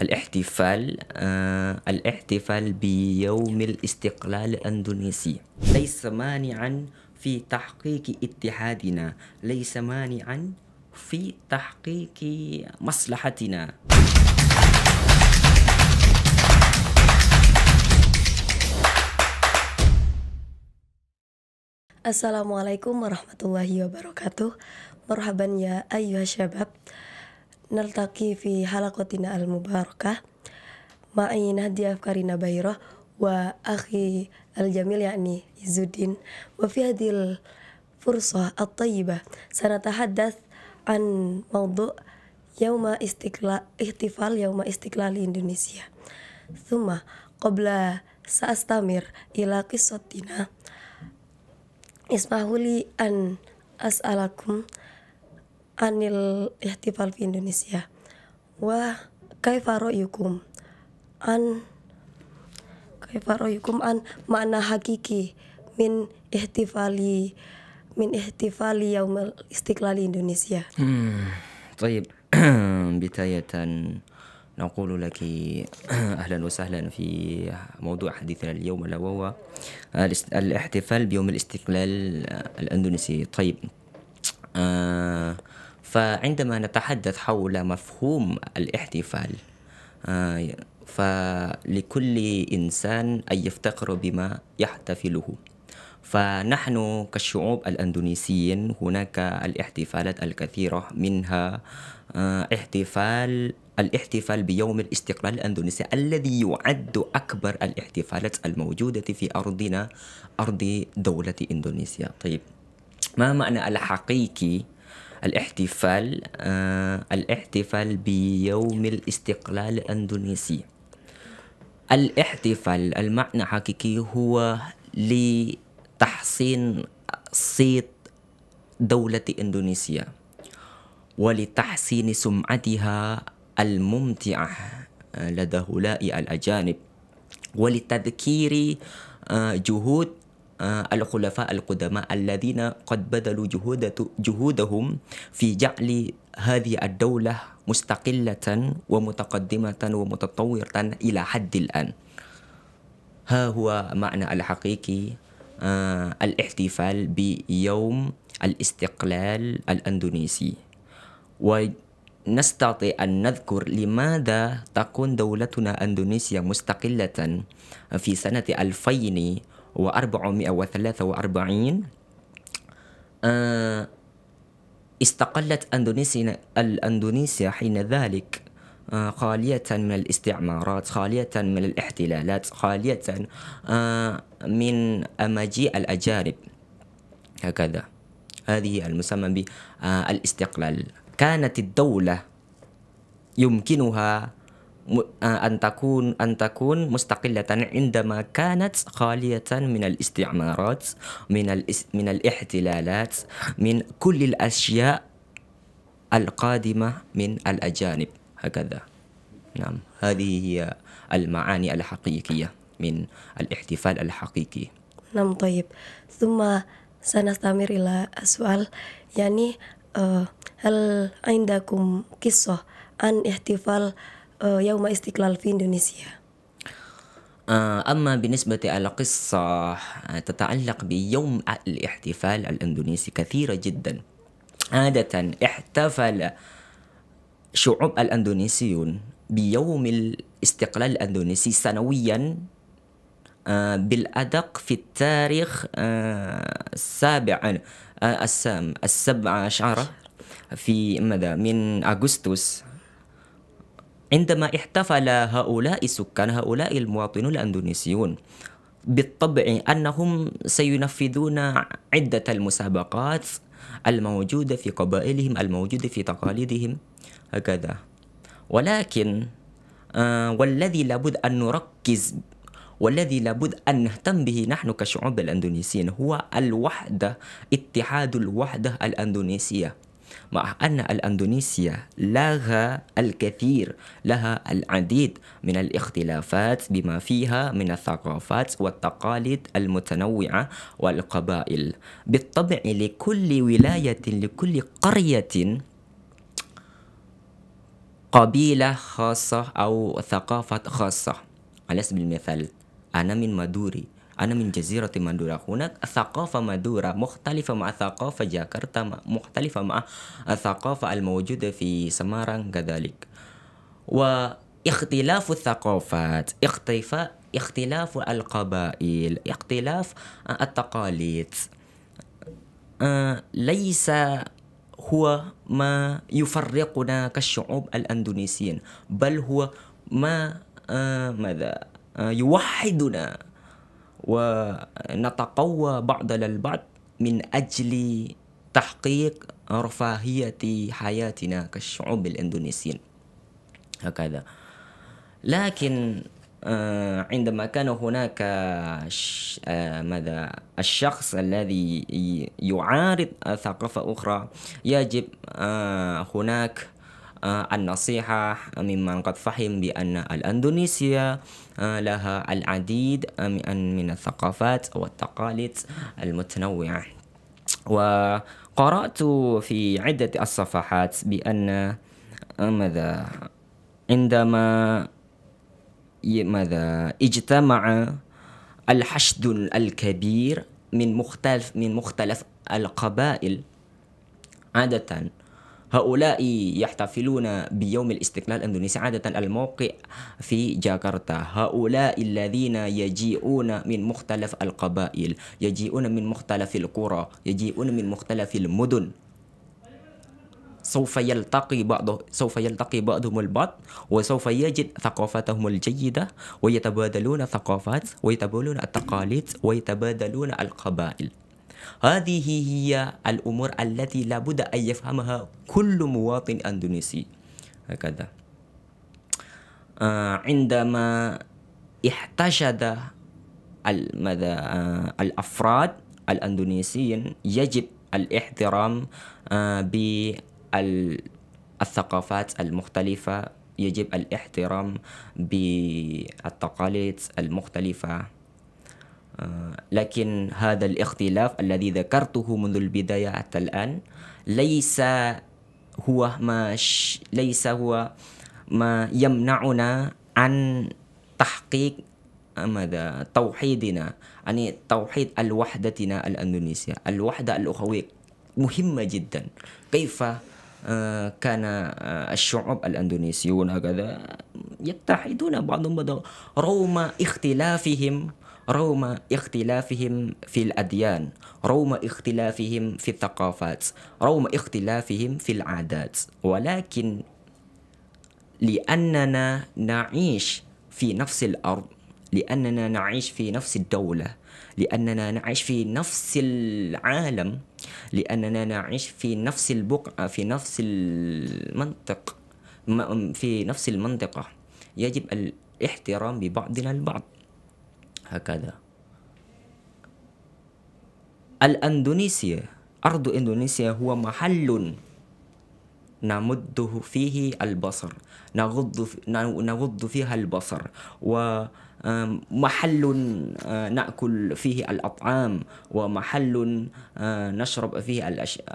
الاحتفال آه الاحتفال بيوم الاستقلال الاندونيسي ليس مانعا في تحقيق اتحادنا ليس مانعا في تحقيق مصلحتنا السلام عليكم ورحمة الله وبركاته مرحبا يا أيها الشباب nartaki fi halakotina al mubarakah ma'ayin hadi bayro bayroh wa akhi al jamil yakni izuddin wa fi hadil fursah at-tayibah sana tahadath an maudu yauma istikla ihtifal yauma istiklali indonesia thumma qobla saastamir ila kisotina ismahuli an as'alakum anil ihtifal fi Indonesia wa faro yukum an faro yukum an makna hakiki min ihtifali min ihtifali yaumil istiqlali Indonesia hmm طيب بداية نقول لك أهلا وسهلا في موضوع حديثنا اليوم ألا وهو الاحتفال بيوم الاستقلال الأندونيسي طيب آه فعندما نتحدث حول مفهوم الاحتفال آه، فلكل إنسان أن يفتخر بما يحتفله فنحن كالشعوب الأندونيسيين هناك الاحتفالات الكثيرة منها آه، احتفال الاحتفال بيوم الاستقلال الأندونيسي الذي يعد أكبر الاحتفالات الموجودة في أرضنا أرض دولة إندونيسيا طيب ما معنى الحقيقي الاحتفال آه الاحتفال بيوم الاستقلال الأندونيسي الاحتفال المعنى حقيقي هو لتحسين صيت دولة إندونيسيا ولتحسين سمعتها الممتعة لدى هؤلاء الأجانب ولتذكير آه، جهود الخلفاء القدماء الذين قد بذلوا جهودهم في جعل هذه الدولة مستقلة ومتقدمة ومتطورة إلى حد الآن ها هو معنى الحقيقي آه، الاحتفال بيوم الاستقلال الأندونيسي ونستطيع أن نذكر لماذا تكون دولتنا أندونيسيا مستقلة في سنة 2000 و443 آه، استقلت أندونيسيا, الأندونيسيا حين ذلك آه، خالية من الاستعمارات خالية من الاحتلالات خالية آه، من مجيء الأجانب هكذا هذه المسمى بالاستقلال كانت الدولة يمكنها أن تكون أن تكون مستقلة عندما كانت خالية من الاستعمارات من من الاحتلالات من كل الأشياء القادمة من الأجانب هكذا نعم هذه هي المعاني الحقيقية من الاحتفال الحقيقي نعم طيب ثم سنستمر إلى السؤال يعني هل عندكم قصة عن احتفال يوم استقلال في إندونيسيا أما بالنسبة على قصة تتعلق بيوم الاحتفال الإندونيسي كثيرة جدا عادة احتفل شعوب الأندونيسيون بيوم الاستقلال الأندونيسي سنويا بالأدق في التاريخ السابع السام السبع عشر في ماذا من أغسطس عندما احتفل هؤلاء السكان هؤلاء المواطنون الاندونيسيون بالطبع انهم سينفذون عده المسابقات الموجوده في قبائلهم الموجوده في تقاليدهم هكذا ولكن آه والذي لابد ان نركز والذي لابد أن نهتم به نحن كشعوب الأندونيسيين هو الوحدة اتحاد الوحدة الأندونيسية مع أن الأندونيسيا لها الكثير لها العديد من الاختلافات بما فيها من الثقافات والتقاليد المتنوعة والقبائل بالطبع لكل ولاية لكل قرية قبيلة خاصة أو ثقافة خاصة على سبيل المثال أنا من مدوري أنا من جزيرة مندورة هناك ثقافة مادورا مختلفة مع ثقافة جاكرتا مختلفة مع الثقافة الموجودة في سماران كذلك واختلاف الثقافات اختفاء اختلاف القبائل اختلاف التقاليد آه، ليس هو ما يفرقنا كالشعوب الأندونيسيين بل هو ما آه، ماذا آه، يوحدنا ونتقوى بعضنا البعض من أجل تحقيق رفاهية حياتنا كشعوب الإندونيسيين هكذا لكن آه، عندما كان هناك آه، ماذا الشخص الذي يعارض ثقافة أخرى يجب آه، هناك آه، النصيحة آه، ممن قد فهم بأن الأندونيسيا آه، لها العديد من الثقافات والتقاليد المتنوعة وقرأت في عدة الصفحات بأن ماذا عندما ماذا اجتمع الحشد الكبير من مختلف من مختلف القبائل عادة هؤلاء يحتفلون بيوم الاستقلال الإندونيسي عادة الموقع في جاكرتا هؤلاء الذين يجيئون من مختلف القبائل يجيئون من مختلف القرى يجيئون من مختلف المدن سوف يلتقي بعضه سوف يلتقي بعضهم البعض وسوف يجد ثقافتهم الجيدة ويتبادلون الثقافات ويتبادلون التقاليد ويتبادلون القبائل هذه هي الأمور التي لابد أن يفهمها كل مواطن أندونيسي هكذا آه عندما احتشد آه الأفراد الأندونيسيين يجب الاحترام آه بالثقافات المختلفة يجب الاحترام بالتقاليد المختلفة آه، لكن هذا الاختلاف الذي ذكرته منذ البداية حتى الآن ليس هو ما ش... ليس هو ما يمنعنا عن تحقيق آه، ماذا توحيدنا يعني توحيد الوحدتنا الأندونيسية الوحدة الأخوية مهمة جدا كيف آه، كان الشعوب الأندونيسيون هكذا يتحدون بعضهم بعض رغم اختلافهم رغم اختلافهم في الأديان رغم اختلافهم في الثقافات رغم اختلافهم في العادات ولكن لأننا نعيش في نفس الأرض لأننا نعيش في نفس الدولة لأننا نعيش في نفس العالم لأننا نعيش في نفس البقعة في نفس المنطق في نفس المنطقة يجب الاحترام ببعضنا البعض هكذا الأندونيسيا أرض إندونيسيا هو محل نمده فيه البصر نغض نغض فيها البصر ومحل آه، نأكل فيه الأطعام ومحل آه، نشرب فيه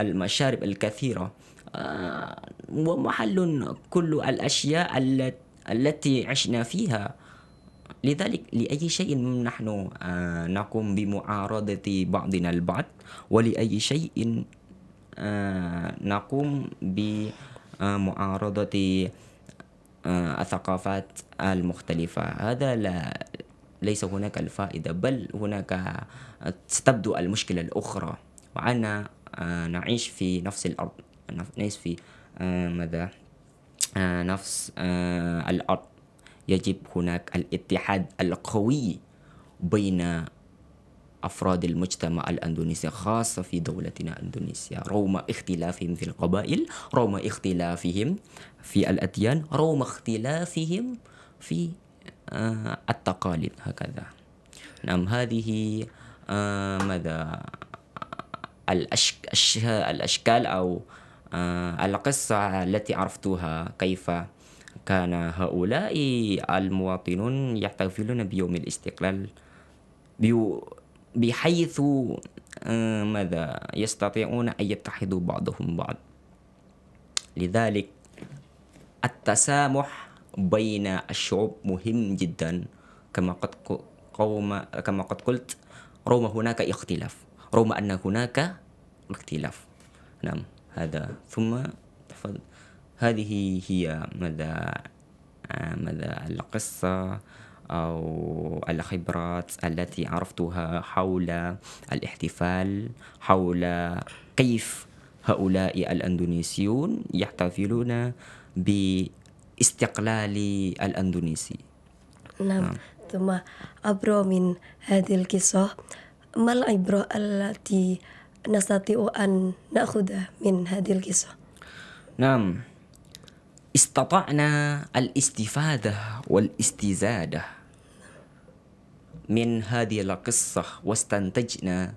المشارب الكثيرة آه، ومحل كل الأشياء التي عشنا فيها لذلك لأي شيء نحن آه، نقوم بمعارضة بعضنا البعض ولأي شيء آه، نقوم بمعارضة آه، الثقافات المختلفة هذا لا ليس هناك الفائدة بل هناك تبدو المشكلة الأخرى وأنا نعيش في نفس الأرض نعيش في ماذا نفس الأرض يجب هناك الاتحاد القوي بين أفراد المجتمع الأندونيسي خاصة في دولتنا أندونيسيا رغم اختلافهم في القبائل رغم اختلافهم في الأديان رغم اختلافهم في آه، التقاليد هكذا نعم هذه آه، ماذا الأشكال أو آه، القصة التي عرفتها كيف كان هؤلاء المواطنون يحتفلون بيوم الاستقلال بحيث آه، ماذا يستطيعون أن يتحدوا بعضهم بعض لذلك التسامح بين الشعوب مهم جدا كما قد قوم كما قد قلت رغم هناك اختلاف رغم أن هناك اختلاف نعم هذا ثم تفضل هذه هي ماذا آه، ماذا القصة أو الخبرات التي عرفتها حول الاحتفال حول كيف هؤلاء الأندونيسيون يحتفلون باستقلال الأندونيسي نعم آه. ثم عبر من هذه القصة ما العبرة التي نستطيع أن نأخذها من هذه القصة نعم استطعنا الاستفادة والاستزادة من هذه القصة واستنتجنا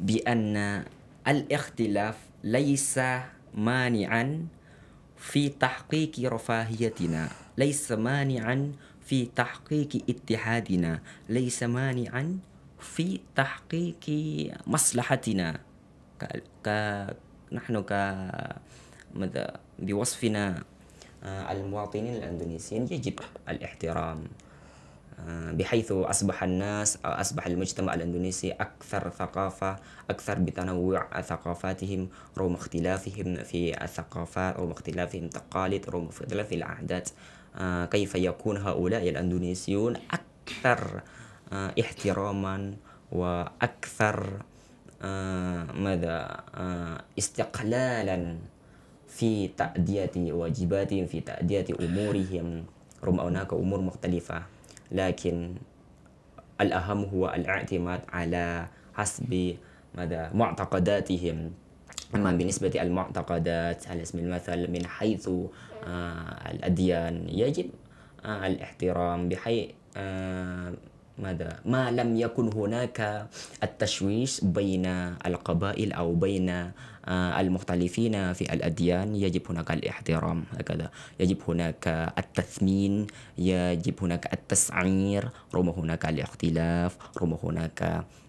بأن الاختلاف ليس مانعا في تحقيق رفاهيتنا ليس مانعا في تحقيق اتحادنا ليس مانعا في تحقيق مصلحتنا ك... ك... نحن ك ماذا بوصفنا على آه، المواطنين الأندونيسيين يجب الاحترام آه، بحيث أصبح الناس أصبح المجتمع الأندونيسي أكثر ثقافة أكثر بتنوع ثقافاتهم رغم اختلافهم في الثقافات رغم اختلافهم التقاليد رغم اختلاف العادات آه، كيف يكون هؤلاء الأندونيسيون أكثر احتراما وأكثر ماذا استقلالا في تأدية واجباتهم في تأدية أمورهم رغم هناك أمور مختلفة لكن الأهم هو الاعتماد على حسب ماذا معتقداتهم أما بالنسبة للمعتقدات على سبيل المثل من حيث آه، الأديان يجب آه، الاحترام بحيث آه، ماذا ما لم يكن هناك التشويش بين القبائل أو بين آه، المختلفين في الأديان يجب هناك الاحترام هكذا يجب هناك التثمين يجب هناك التسعير رغم هناك الاختلاف رغم هناك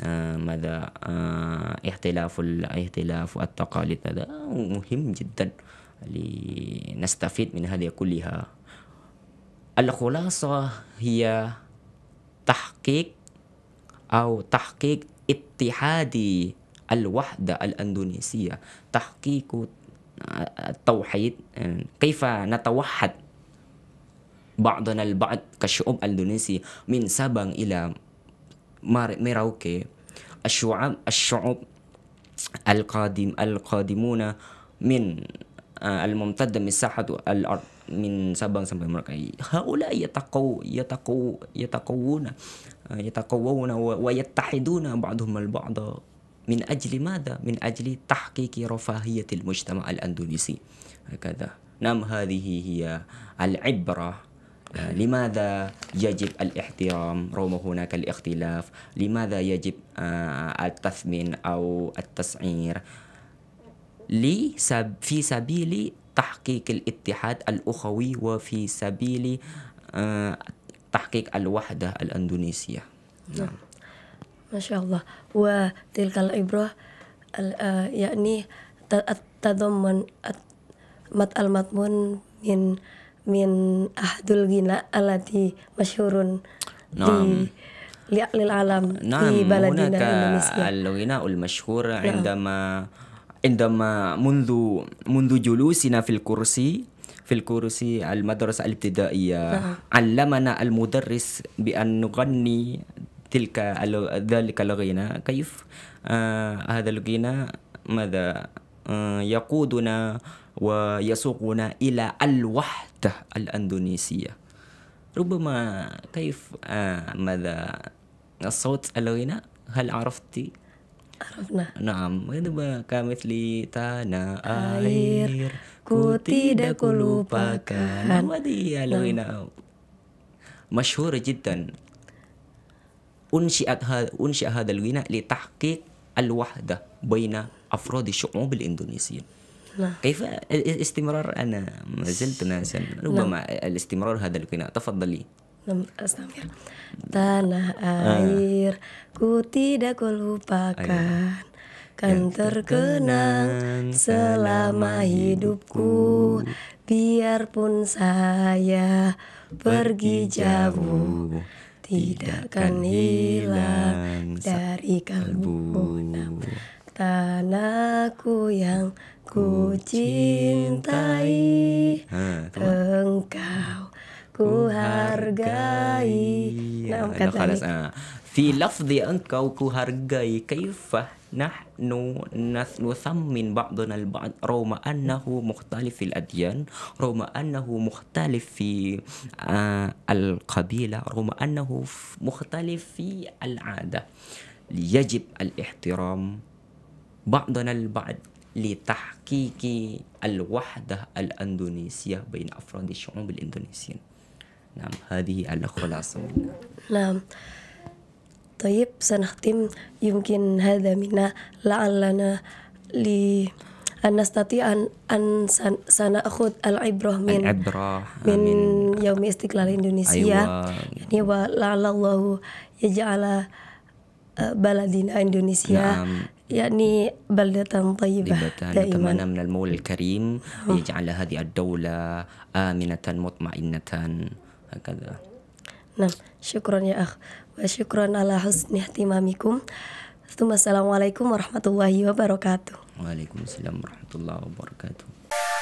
آه، ماذا آه، اختلاف الاختلاف التقاليد هذا مهم جدا لنستفيد من هذه كلها الخلاصة هي تحقيق أو تحقيق اتحادي الوحدة الأندونيسية تحقيق التوحيد كيف نتوحد بعضنا البعض كشعوب أندونيسي من سابان إلى ميراوكي الشعوب الشعوب القادم القادمون من آه، الممتدة من ساحة الأرض من سبان sampai Merauke هؤلاء يتقو يتقو يتقوون يتقوون ويتحدون بعضهم البعض من أجل ماذا؟ من أجل تحقيق رفاهية المجتمع الأندونيسي هكذا نعم هذه هي العبرة لماذا يجب الاحترام رغم هناك الاختلاف لماذا يجب آه، التثمين أو التسعير في سبيل تحقيق الاتحاد الأخوي وفي سبيل آه، تحقيق الوحدة الأندونيسية نعم. نعم. ما شاء الله وتلك العبرة آه، يعني تضمن المضمون من من أحد الغناء التي مشهور نعم. للعالم نعم في بلدنا هناك الغناء المشهور نعم. عندما نعم. عندما منذ منذ جلوسنا في الكرسي في الكرسي المدرسة الابتدائية علمنا المدرس بأن نغني تلك ذلك الغناء كيف آه هذا الغناء ماذا آه يقودنا ويسوقنا إلى الوحدة الأندونيسية ربما كيف آه ماذا الصوت الغناء هل عرفتِ عرفنا نعم itu kamitsli tanah air. Ku tidak kulupakan. Nama dia Luina. مشهورة جدا أنشئت هذا أنشئ هذا الغناء لتحقيق الوحدة بين أفراد الشعوب الإندونيسية لا. نعم. كيف الاستمرار أنا ما زلت ناسا نعم. ربما الاستمرار هذا الغناء تفضلي Astagfir. Tanah ah. air ah. ku tidak ku lupakan kan terkenang selama hidupku biarpun saya pergi jauh tidak akan hilang dari kalbu tanahku yang ku cintai engkau ku hargai. Nah, nah katanya. Fi lafzi engkau ku hargai kaifah nahnu nasnu sammin ba'duna al-ba'd Roma annahu mukhtalif fil adyan Roma annahu mukhtalif fi uh, al-qabila Roma annahu mukhtalif fi al adah. yajib al-ihtiram ba'duna al-ba'd al لتحقيق الوحدة الأندونيسية بين أفراد الشعوب Indonesia. نعم هذه الخلاصة منا نعم طيب سنختم يمكن هذا منا لعلنا لي أن نستطيع أن, أن سنأخذ العبرة من العبرة من, من يوم استقلال إندونيسيا أيوة. يعني ولعل الله يجعل بلدنا إندونيسيا نعم. يعني بلدة طيبة دائما نتمنى من المولى الكريم يجعل هذه الدولة آمنة مطمئنة hakadha Nah, syukron ya akh wa syukron ala husni ihtimamikum Assalamualaikum warahmatullahi wabarakatuh Waalaikumsalam warahmatullahi wabarakatuh